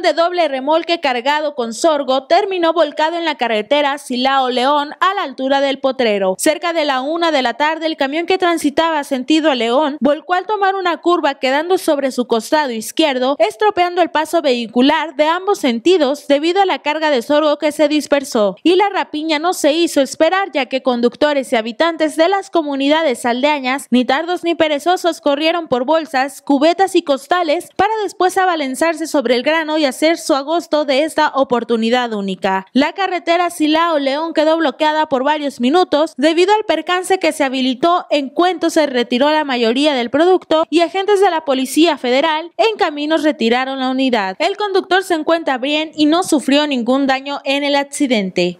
de doble remolque cargado con sorgo terminó volcado en la carretera Silao-León a la altura del Potrero. Cerca de la una de la tarde, el camión que transitaba sentido a León volcó al tomar una curva quedando sobre su costado izquierdo, estropeando el paso vehicular de ambos sentidos debido a la carga de sorgo que se dispersó. Y la rapiña no se hizo esperar ya que conductores y habitantes de las comunidades aldeañas, ni tardos ni perezosos, corrieron por bolsas, cubetas y costales para después abalanzarse sobre el grano hacer su agosto de esta oportunidad única. La carretera Silao-León quedó bloqueada por varios minutos debido al percance que se habilitó en cuanto se retiró la mayoría del producto y agentes de la Policía Federal en caminos retiraron la unidad. El conductor se encuentra bien y no sufrió ningún daño en el accidente.